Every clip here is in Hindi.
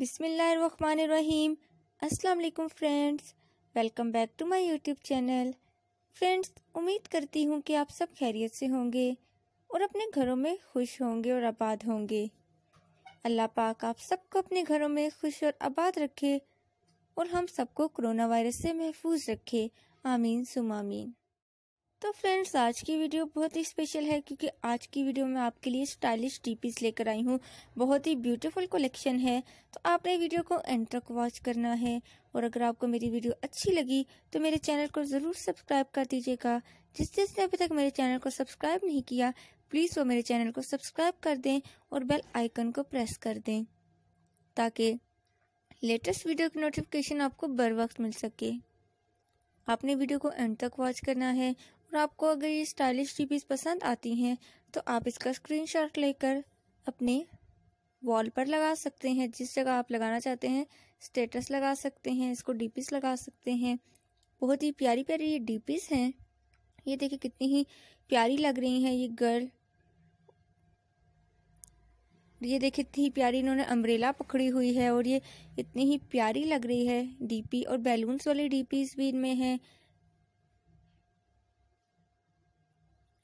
बिसमीम असलकुम friends welcome back to my YouTube channel friends उम्मीद करती हूँ कि आप सब खैरियत से होंगे और अपने घरों में खुश होंगे और आबाद होंगे अल्लाह पाक आप सबको अपने घरों में खुश और आबाद रखे और हम सबको कोरोना वायरस से महफूज रखे आमीन सुमामीन तो फ्रेंड्स आज की वीडियो बहुत ही स्पेशल है क्योंकि आज की वीडियो में आपके लिए स्टाइलिश टीपीज लेकर आई हूँ बहुत ही ब्यूटीफुल कलेक्शन है तो आपने वीडियो को एंड तक वॉच करना है और अगर आपको मेरी वीडियो अच्छी लगी तो मेरे चैनल को ज़रूर सब्सक्राइब कर दीजिएगा जिस जिसने अभी तक मेरे चैनल को सब्सक्राइब नहीं किया प्लीज़ वो मेरे चैनल को सब्सक्राइब कर दें और बेल आइकन को प्रेस कर दें ताकि लेटेस्ट वीडियो की नोटिफिकेशन आपको बर वक्त मिल सके आपने वीडियो को एंड तक वॉच करना है और आपको अगर ये स्टाइलिश पीस पसंद आती हैं तो आप इसका स्क्रीनशॉट लेकर अपने वॉल पर लगा सकते हैं जिस जगह आप लगाना चाहते हैं स्टेटस लगा सकते हैं इसको डीपीस लगा सकते हैं बहुत ही प्यारी प्यारी ये डीपीस हैं ये देखिए कितनी ही प्यारी लग रही हैं ये गर्ल ये देखिए इतनी ही प्यारी इन्होंने अम्ब्रेला पकड़ी हुई है और ये इतनी ही प्यारी लग रही है डीपी और बैलून्स वाली डीपीस भी इनमें हैं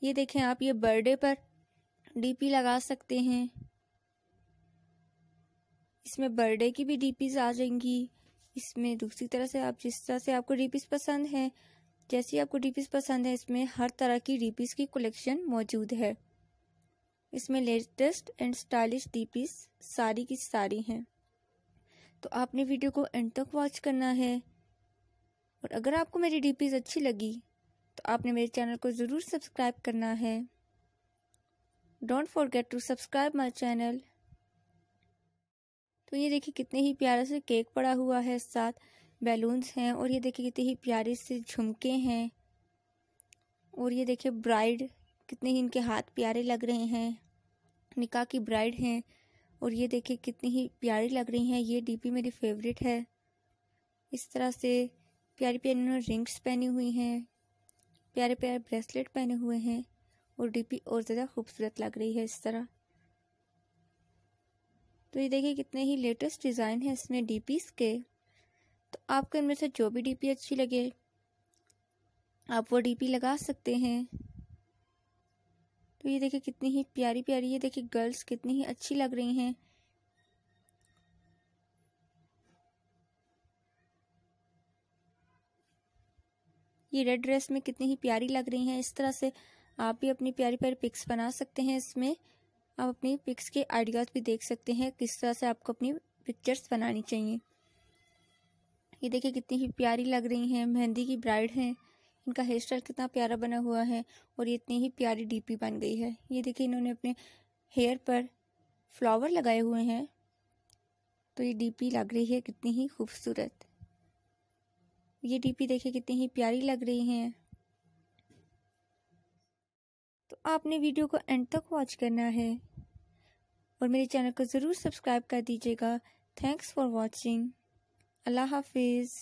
ये देखें आप ये बर्थडे पर डीपी लगा सकते हैं इसमें बर्थडे की भी डीपीज आ जाएंगी इसमें दूसरी तरह से आप जिस तरह से आपको डीपीज पसंद हैं जैसी आपको डीपीज पसंद है इसमें हर तरह की डीपीज की कलेक्शन मौजूद है इसमें लेटेस्ट एंड स्टाइलिश डीपीज सारी की सारी हैं तो आपने वीडियो को एंड तक वॉच करना है और अगर आपको मेरी डीपीज अच्छी लगी तो आपने मेरे चैनल को ज़रूर सब्सक्राइब करना है don't forget to subscribe my channel तो ये देखिए कितने ही प्यारे से केक पड़ा हुआ है साथ बैलून्स हैं और ये देखिए कितने ही प्यारे से झुमके हैं और ये देखिए ब्राइड कितने ही इनके हाथ प्यारे लग रहे हैं निका की ब्राइड हैं और ये देखिए कितनी ही प्यारी लग रही हैं ये डीपी मेरी फेवरेट है इस तरह से प्यारी प्यारी इन्होंने रिंग्स पहनी हुई हैं प्यारे प्यारे ब्रेसलेट पहने हुए हैं और डीपी और ज़्यादा खूबसूरत लग रही है इस तरह तो ये देखिए कितने ही लेटेस्ट डिज़ाइन है इसमें डी के तो आपको इनमें से जो भी डीपी अच्छी लगे आप वो डीपी लगा सकते हैं तो ये देखिए कितनी ही प्यारी प्यारी ये देखिए गर्ल्स कितनी ही अच्छी लग रही हैं ये रेड ड्रेस में कितनी ही प्यारी लग रही हैं इस तरह से आप भी अपनी प्यारी प्यारी पिक्स बना सकते हैं इसमें आप अपनी पिक्स के आइडियाज़ भी देख सकते हैं किस तरह से आपको अपनी पिक्चर्स बनानी चाहिए ये देखिए कितनी ही प्यारी लग रही हैं मेहंदी की ब्राइड हैं इनका हेयर स्टाइल कितना प्यारा बना हुआ है और ये इतनी ही प्यारी डीपी बन गई है ये देखिए इन्होंने अपने हेयर पर फ्लावर लगाए हुए हैं तो ये डीपी लग रही है कितनी ही खूबसूरत ये डीपी देखे कितनी ही प्यारी लग रही हैं तो आपने वीडियो को एंड तक वॉच करना है और मेरे चैनल को ज़रूर सब्सक्राइब कर दीजिएगा थैंक्स फॉर वॉचिंग अल्लाह हाफिज़